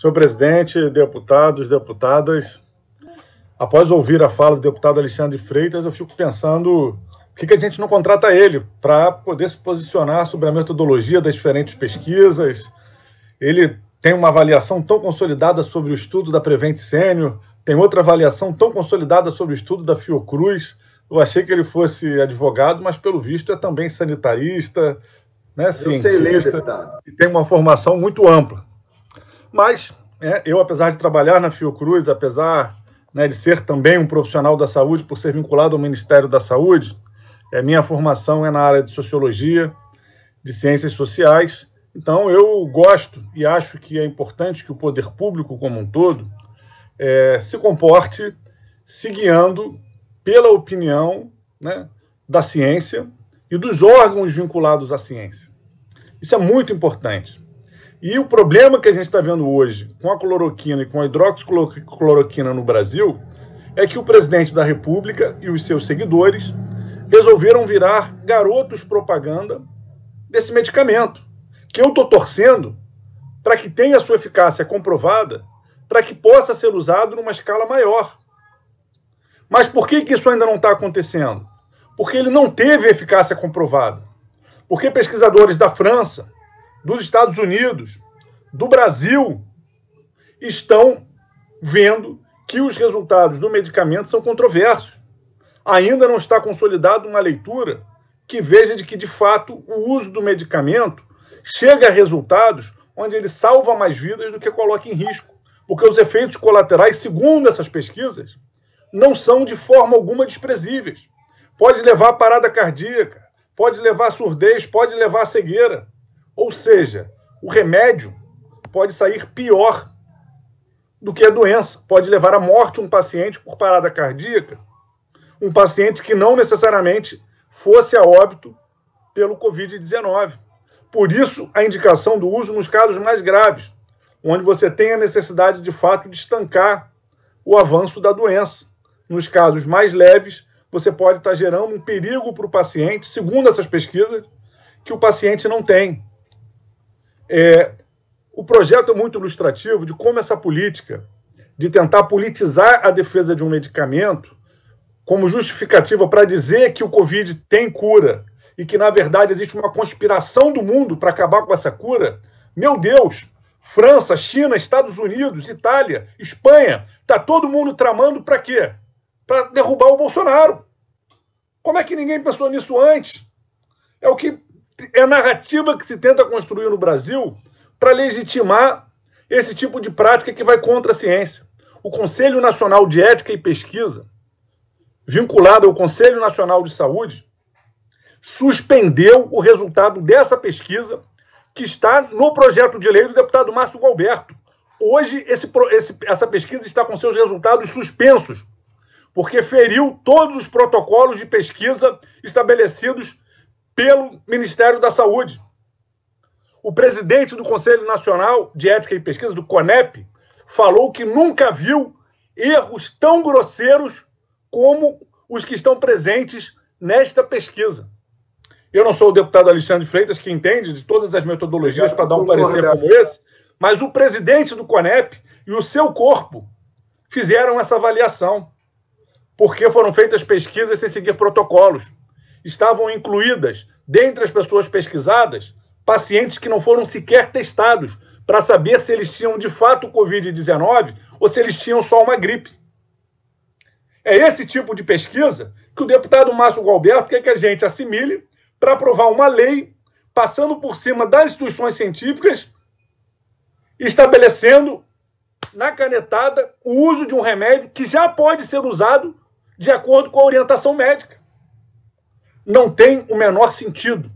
Senhor presidente, deputados, deputadas, após ouvir a fala do deputado Alexandre Freitas, eu fico pensando por que, que a gente não contrata ele para poder se posicionar sobre a metodologia das diferentes pesquisas. Ele tem uma avaliação tão consolidada sobre o estudo da Prevent Sênior, tem outra avaliação tão consolidada sobre o estudo da Fiocruz. Eu achei que ele fosse advogado, mas pelo visto é também sanitarista, né? Sim. sei ler, deputado. E tem uma formação muito ampla. Mas é, eu, apesar de trabalhar na Fiocruz, apesar né, de ser também um profissional da saúde, por ser vinculado ao Ministério da Saúde, é, minha formação é na área de sociologia, de ciências sociais. Então, eu gosto e acho que é importante que o poder público como um todo é, se comporte se guiando pela opinião né, da ciência e dos órgãos vinculados à ciência. Isso é muito importante. E o problema que a gente está vendo hoje com a cloroquina e com a hidroxicloroquina no Brasil é que o presidente da República e os seus seguidores resolveram virar garotos propaganda desse medicamento, que eu estou torcendo para que tenha sua eficácia comprovada, para que possa ser usado numa escala maior. Mas por que, que isso ainda não está acontecendo? Porque ele não teve eficácia comprovada. Porque pesquisadores da França, dos Estados Unidos, do Brasil, estão vendo que os resultados do medicamento são controversos. Ainda não está consolidada uma leitura que veja de que, de fato, o uso do medicamento chega a resultados onde ele salva mais vidas do que coloca em risco. Porque os efeitos colaterais, segundo essas pesquisas, não são de forma alguma desprezíveis. Pode levar a parada cardíaca, pode levar a surdez, pode levar a cegueira. Ou seja, o remédio pode sair pior do que a doença. Pode levar à morte um paciente por parada cardíaca, um paciente que não necessariamente fosse a óbito pelo Covid-19. Por isso, a indicação do uso nos casos mais graves, onde você tem a necessidade de fato de estancar o avanço da doença. Nos casos mais leves, você pode estar gerando um perigo para o paciente, segundo essas pesquisas, que o paciente não tem. É, o projeto é muito ilustrativo de como essa política de tentar politizar a defesa de um medicamento como justificativa para dizer que o Covid tem cura e que, na verdade, existe uma conspiração do mundo para acabar com essa cura, meu Deus, França, China, Estados Unidos, Itália, Espanha, tá todo mundo tramando para quê? Para derrubar o Bolsonaro. Como é que ninguém pensou nisso antes? É o que é a narrativa que se tenta construir no Brasil para legitimar esse tipo de prática que vai contra a ciência. O Conselho Nacional de Ética e Pesquisa, vinculado ao Conselho Nacional de Saúde, suspendeu o resultado dessa pesquisa que está no projeto de lei do deputado Márcio Galberto. Hoje, esse, esse, essa pesquisa está com seus resultados suspensos, porque feriu todos os protocolos de pesquisa estabelecidos pelo Ministério da Saúde. O presidente do Conselho Nacional de Ética e Pesquisa, do CONEP, falou que nunca viu erros tão grosseiros como os que estão presentes nesta pesquisa. Eu não sou o deputado Alexandre Freitas, que entende de todas as metodologias para dar um parecer como esse, mas o presidente do CONEP e o seu corpo fizeram essa avaliação, porque foram feitas pesquisas sem seguir protocolos estavam incluídas, dentre as pessoas pesquisadas, pacientes que não foram sequer testados para saber se eles tinham de fato Covid-19 ou se eles tinham só uma gripe. É esse tipo de pesquisa que o deputado Márcio Galberto quer que a gente assimile para aprovar uma lei passando por cima das instituições científicas, estabelecendo na canetada o uso de um remédio que já pode ser usado de acordo com a orientação médica não tem o menor sentido.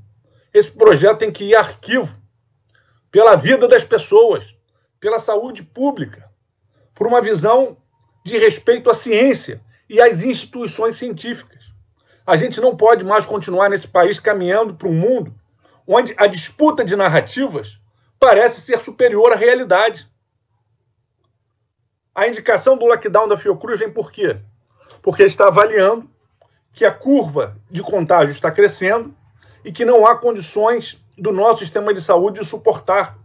Esse projeto tem que ir a arquivo pela vida das pessoas, pela saúde pública, por uma visão de respeito à ciência e às instituições científicas. A gente não pode mais continuar nesse país caminhando para um mundo onde a disputa de narrativas parece ser superior à realidade. A indicação do lockdown da Fiocruz vem por quê? Porque está avaliando que a curva de contágio está crescendo e que não há condições do nosso sistema de saúde de suportar.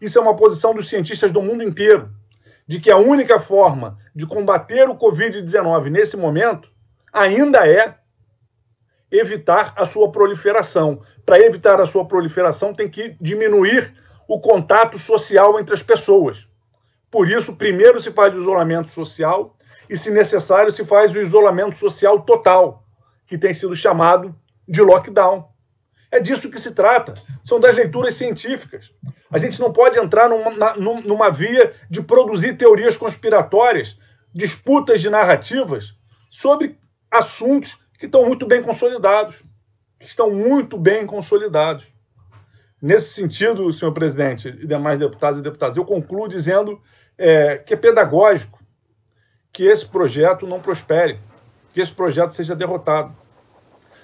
Isso é uma posição dos cientistas do mundo inteiro, de que a única forma de combater o Covid-19 nesse momento ainda é evitar a sua proliferação. Para evitar a sua proliferação, tem que diminuir o contato social entre as pessoas. Por isso, primeiro se faz o isolamento social e, se necessário, se faz o isolamento social total que tem sido chamado de lockdown. É disso que se trata, são das leituras científicas. A gente não pode entrar numa, numa via de produzir teorias conspiratórias, disputas de narrativas sobre assuntos que estão muito bem consolidados. Que estão muito bem consolidados. Nesse sentido, senhor presidente e demais deputados e deputadas, eu concluo dizendo é, que é pedagógico que esse projeto não prospere, que esse projeto seja derrotado.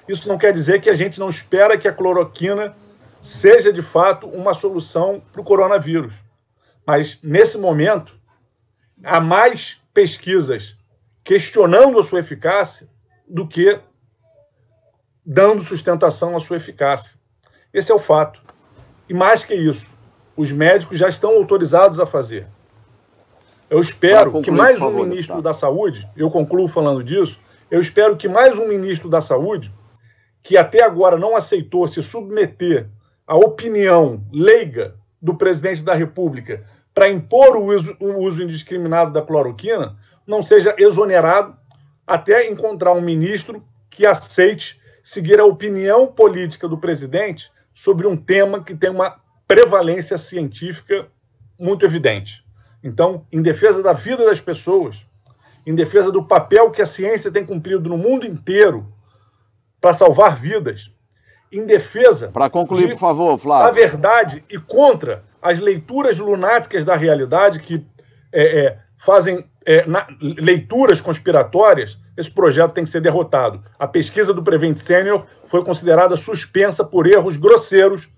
Isso não quer dizer que a gente não espera que a cloroquina seja de fato uma solução para o coronavírus. Mas nesse momento, há mais pesquisas questionando a sua eficácia do que dando sustentação à sua eficácia. Esse é o fato. E mais que isso, os médicos já estão autorizados a fazer. Eu espero concluir, que mais um favor, ministro tá. da Saúde, eu concluo falando disso, eu espero que mais um ministro da Saúde que até agora não aceitou se submeter à opinião leiga do presidente da República para impor o uso, o uso indiscriminado da cloroquina, não seja exonerado até encontrar um ministro que aceite seguir a opinião política do presidente sobre um tema que tem uma prevalência científica muito evidente. Então, em defesa da vida das pessoas, em defesa do papel que a ciência tem cumprido no mundo inteiro para salvar vidas, em defesa. Para concluir, de, por favor, Flávio. Da verdade e contra as leituras lunáticas da realidade que é, é, fazem é, na, leituras conspiratórias, esse projeto tem que ser derrotado. A pesquisa do Prevent Senior foi considerada suspensa por erros grosseiros